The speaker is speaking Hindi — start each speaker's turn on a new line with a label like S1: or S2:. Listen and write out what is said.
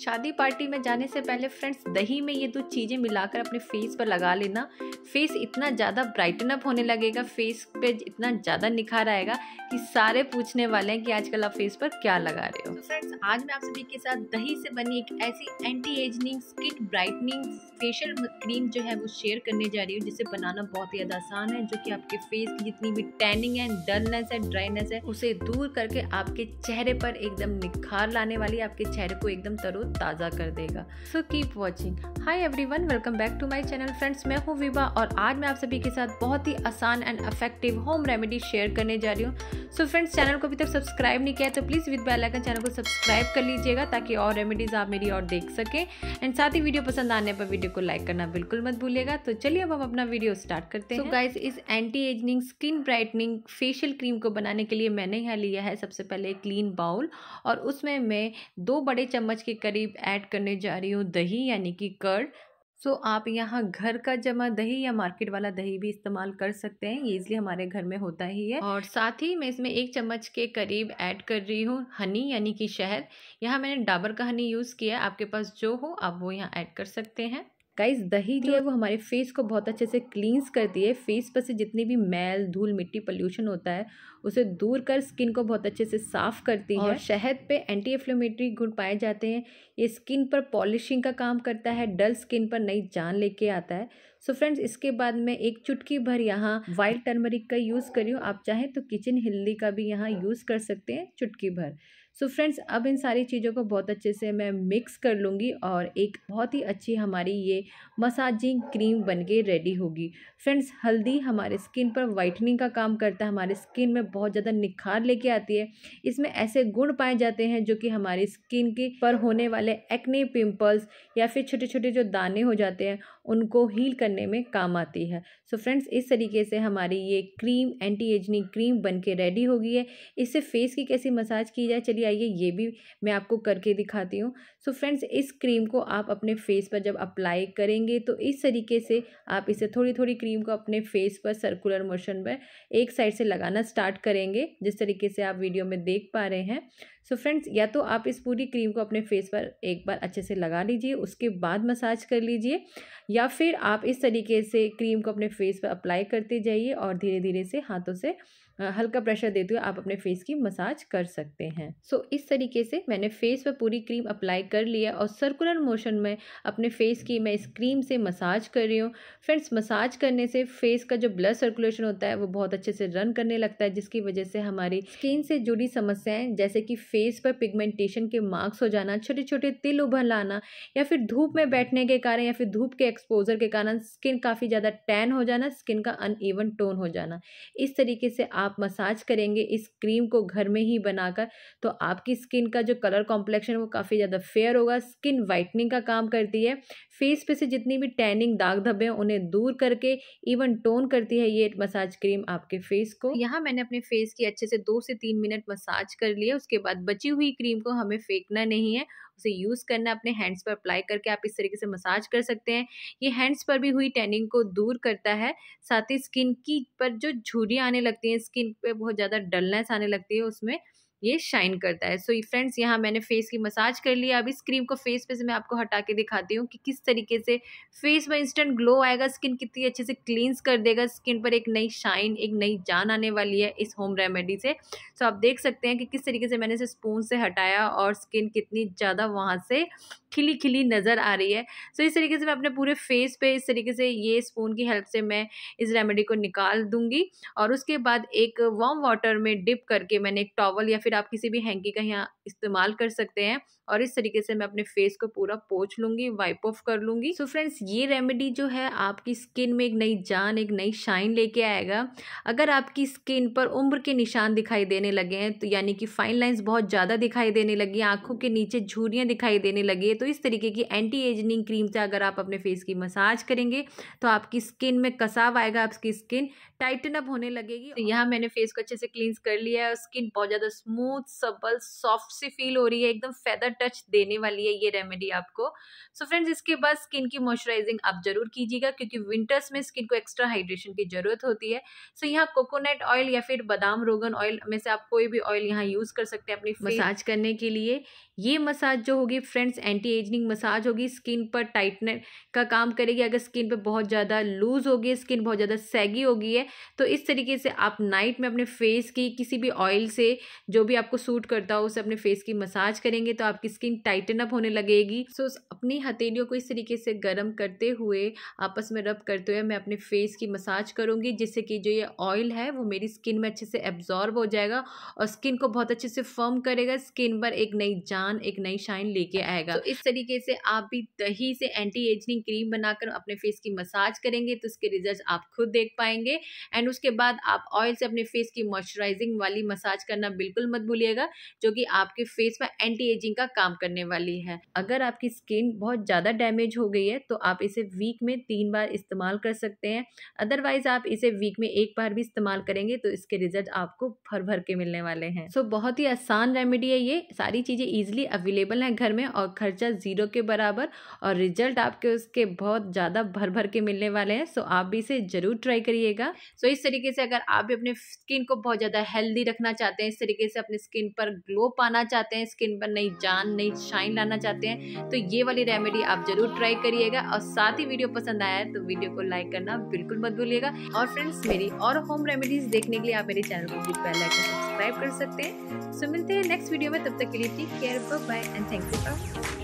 S1: शादी पार्टी में जाने से पहले फ्रेंड्स दही में ये दो चीज़ें मिलाकर अपने फेस पर लगा लेना फेस इतना ज़्यादा ब्राइटन अप होने लगेगा फेस पे इतना ज़्यादा निखार आएगा कि सारे पूछने वाले हैं कि आजकल आप फेस पर क्या लगा रहे हो फ्रेंड्स तो आज मैं आप सभी के साथ दही से बनी एक ऐसी anti ageing skin brightening facial cream जो है वो शेयर करने जा रही हूँ जिसे बनाना बहुत ही ज़्यादा आसान है जो कि आपके फेस की जितनी भी टैनिंग है डलनेस है ड्राइनेस है उसे दूर करके आपके चेहरे पर एकदम निखार लाने वाली आपके चेहरे को एकदम तरो तरो ताज़ा कर देगा so keep watching hi everyone welcome back to my channel friends मैं हूँ विवा और आज मैं आप सभी के साथ बहुत ही आसान and effective home remedy share करने जा रही हूँ सो फ्रेंड्स चैनल को अभी तक सब्सक्राइब नहीं किया है तो please with bell icon channel को सब्सक्राइब कर लीजिएगा ताकि और रेमेडीज़ आप मेरी और देख सकें एंड साथ ही वीडियो पसंद आने पर वीडियो को लाइक करना बिल्कुल मत भूलिएगा तो चलिए अब हम अपना वीडियो स्टार्ट करते हैं गाइज इस anti ageing skin brightening facial cream को बनाने के लिए मैंने यहाँ लिया है सबसे पहले क्लीन बाउल और उसमें मैं दो बड़े चम्मच के करीब ऐड करने जा रही हूँ दही यानी कि कर्ड सो so, आप यहाँ घर का जमा दही या मार्केट वाला दही भी इस्तेमाल कर सकते हैं ये इसलिए हमारे घर में होता ही है और साथ ही मैं इसमें एक चम्मच के करीब ऐड कर रही हूँ हनी यानी कि शहद यहाँ मैंने डाबर का हनी यूज़ किया है आपके पास जो हो आप वो यहाँ ऐड कर सकते हैं गाइस दही जो तो है वो हमारे फेस को बहुत अच्छे से क्लींस करती है फेस पर से जितनी भी मैल धूल मिट्टी पोल्यूशन होता है उसे दूर कर स्किन को बहुत अच्छे से साफ करती है शहद पे एंटी इफ्लेमेटरी गुण पाए जाते हैं ये स्किन पर पॉलिशिंग का काम करता है डल स्किन पर नई जान लेके आता है सो so फ्रेंड्स इसके बाद मैं एक चुटकी भर यहाँ वाइट टर्मरिक का यूज़ करी हूँ आप चाहें तो किचन हिल्दी का भी यहाँ यूज़ कर सकते हैं चुटकी भर सो so फ्रेंड्स अब इन सारी चीज़ों को बहुत अच्छे से मैं मिक्स कर लूँगी और एक बहुत ही अच्छी हमारी ये मसाजिंग क्रीम बन के रेडी होगी फ्रेंड्स हल्दी हमारे स्किन पर वाइटनिंग का काम करता है हमारे स्किन में बहुत ज़्यादा निखार लेके आती है इसमें ऐसे गुण पाए जाते हैं जो कि हमारी स्किन के पर होने वाले एक्ने पिम्पल्स या फिर छोटे छोटे जो दाने हो जाते हैं उनको हील करने में काम आती है सो so फ्रेंड्स इस तरीके से हमारी ये क्रीम एंटी एजनिंग क्रीम बन के रेडी होगी है इससे फेस की कैसी मसाज की जाए चलिए भी आई है ये भी मैं आपको करके दिखाती हूँ सो फ्रेंड्स इस क्रीम को आप अपने फेस पर जब अप्लाई करेंगे तो इस तरीके से आप इसे थोड़ी थोड़ी क्रीम को अपने फेस पर सर्कुलर मोशन पर एक साइड से लगाना स्टार्ट करेंगे जिस तरीके से आप वीडियो में देख पा रहे हैं सो so फ्रेंड्स या तो आप इस पूरी क्रीम को अपने फेस पर एक बार अच्छे से लगा लीजिए उसके बाद मसाज कर लीजिए या फिर आप इस तरीके से क्रीम को अपने फेस पर अप्लाई करते जाइए और धीरे धीरे से हाथों से हल्का प्रेशर देते हुए आप अपने फेस की मसाज कर सकते हैं सो so, इस तरीके से मैंने फेस पर पूरी क्रीम अप्लाई कर लिया और सर्कुलर मोशन में अपने फेस की मैं इस क्रीम से मसाज कर रही हूँ फ्रेंड्स मसाज करने से फेस का जो ब्लड सर्कुलेशन होता है वो बहुत अच्छे से रन करने लगता है जिसकी वजह से हमारी स्किन से जुड़ी समस्याएं जैसे कि फेस पर पिगमेंटेशन के मार्क्स हो जाना छोटे छोटे तिल उभर आना या फिर धूप में बैठने के कारण या फिर धूप के एक्सपोजर के कारण स्किन काफ़ी ज़्यादा टैन हो जाना स्किन का अन टोन हो जाना इस तरीके से आप आप मसाज करेंगे इस क्रीम को घर में ही बनाकर तो आपकी स्किन का जो कलर कॉम्प्लेक्शन वो काफ़ी ज़्यादा फेयर होगा स्किन वाइटनिंग का काम करती है फेस पे से जितनी भी टैनिंग दाग धब्बे हैं उन्हें दूर करके इवन टोन करती है ये मसाज क्रीम आपके फेस को यहाँ मैंने अपने फेस की अच्छे से दो से तीन मिनट मसाज कर लिया उसके बाद बची हुई क्रीम को हमें फेंकना नहीं है उसे यूज़ करना अपने हैंड्स पर अप्लाई करके आप इस तरीके से मसाज कर सकते हैं ये हैंड्स पर भी हुई टैनिंग को दूर करता है साथ ही स्किन की पर जो झुरियाँ आने लगती हैं स्किन पे बहुत ज़्यादा डलनेस आने लगती है उसमें ये शाइन करता है सो so, फ्रेंड्स यहाँ मैंने फेस की मसाज कर लिया अब इस क्रीम को फेस पे से मैं आपको हटा के दिखाती हूँ कि किस तरीके से फेस में इंस्टेंट ग्लो आएगा स्किन कितनी अच्छे से क्लींस कर देगा स्किन पर एक नई शाइन एक नई जान आने वाली है इस होम रेमेडी से सो so, आप देख सकते हैं कि किस तरीके से मैंने इसे स्पून से हटाया और स्किन कितनी ज़्यादा वहाँ से खिली खिली नज़र आ रही है सो so, इस तरीके से मैं अपने पूरे फेस पे इस तरीके से ये स्पून की हेल्प से मैं इस रेमेडी को निकाल दूंगी और उसके बाद एक वार्म वाटर में डिप करके मैंने एक टॉवल या फिर फिर आप किसी भी हैंकी का यहाँ इस्तेमाल कर सकते हैं और इस तरीके से मैं अपने फेस को पूरा पोछ लूंगी वाइप ऑफ कर लूंगी सो so फ्रेंड्स ये रेमेडी जो है आपकी स्किन में एक नई जान एक नई शाइन लेके आएगा अगर आपकी स्किन पर उम्र के निशान दिखाई देने लगे हैं तो यानी कि फाइन लाइन्स बहुत ज़्यादा दिखाई देने लगी हैं आँखों के नीचे झूरियाँ दिखाई देने लगी तो इस तरीके की एंटी एजनिंग क्रीम से अगर आप अपने फेस की मसाज करेंगे तो आपकी स्किन में कसाव आएगा आपकी स्किन टाइटन अप होने लगेगी तो यहाँ मैंने फेस को अच्छे से क्लींस कर लिया है स्किन बहुत ज़्यादा स्मूथ स्मूथ सबल सॉफ्ट सी फील हो रही है एकदम फेदर टच देने वाली है ये रेमेडी आपको सो so फ्रेंड्स इसके बाद स्किन की मॉइस्चराइजिंग आप जरूर कीजिएगा क्योंकि विंटर्स में स्किन को एक्स्ट्रा हाइड्रेशन की ज़रूरत होती है सो so यहाँ कोकोनट ऑयल या फिर बादाम रोगन ऑयल में से आप कोई भी ऑयल यहाँ यूज़ कर सकते हैं अपनी मसाज करने के लिए ये मसाज जो होगी फ्रेंड्स एंटी एजिंग मसाज होगी स्किन पर टाइटनर का काम करेगी अगर स्किन पर बहुत ज़्यादा लूज़ होगी स्किन बहुत ज़्यादा सैगी होगी है तो इस तरीके से आप नाइट में अपने फेस की किसी भी ऑयल से जो भी भी आपको सूट करता हो उसे अपने फेस की मसाज करेंगे तो आपकी स्किन टाइटन अप होने लगेगी सो so, अपनी हथेलियों को इस तरीके से गर्म करते हुए आपस में रब करते हुए मैं अपने फेस की मसाज करूँगी जिससे कि जो ये ऑयल है वो मेरी स्किन में अच्छे से एब्जॉर्ब हो जाएगा और स्किन को बहुत अच्छे से फर्म करेगा स्किन पर एक नई जान एक नई शाइन लेके आएगा तो इस तरीके से आप भी दही से एंटी एजनिंग क्रीम बनाकर अपने फेस की मसाज करेंगे तो उसके रिजल्ट आप खुद देख पाएंगे एंड उसके बाद आप ऑयल से अपने फेस की मॉइस्चराइजिंग वाली मसाज करना बिल्कुल मत भूलिएगा जो कि आपके फेस में एंटी एजिंग का काम करने वाली है अगर आपकी स्किन बहुत ज़्यादा डैमेज हो गई है तो आप इसे वीक में तीन बार इस्तेमाल कर सकते हैं अदरवाइज आप इसे वीक में एक बार भी इस्तेमाल करेंगे तो इसके रिजल्ट आपको भर भर के मिलने वाले हैं सो so, बहुत ही आसान रेमेडी है ये सारी चीज़ें ईजिली अवेलेबल हैं घर में और खर्चा ज़ीरो के बराबर और रिजल्ट आपके उसके बहुत ज़्यादा भर भर के मिलने वाले हैं सो so, आप भी इसे ज़रूर ट्राई करिएगा सो so, इस तरीके से अगर आप भी अपने स्किन को बहुत ज़्यादा हेल्दी रखना चाहते हैं इस तरीके से अपने स्किन पर ग्लो पाना चाहते हैं स्किन पर नई जान नई शाइन लाना चाहते हैं तो ये वाली रेमेडी आप जरूर ट्राई करिएगा और साथ ही वीडियो पसंद आया है तो वीडियो को लाइक करना बिल्कुल मत भूलिएगा और फ्रेंड्स मेरी और होम रेमेडीज देखने के लिए आप मेरे चैनल को पहले सब्सक्राइब कर सकते हैं सो मिलते हैं नेक्स्ट वीडियो में तब तक के लिए take care bye and thank you for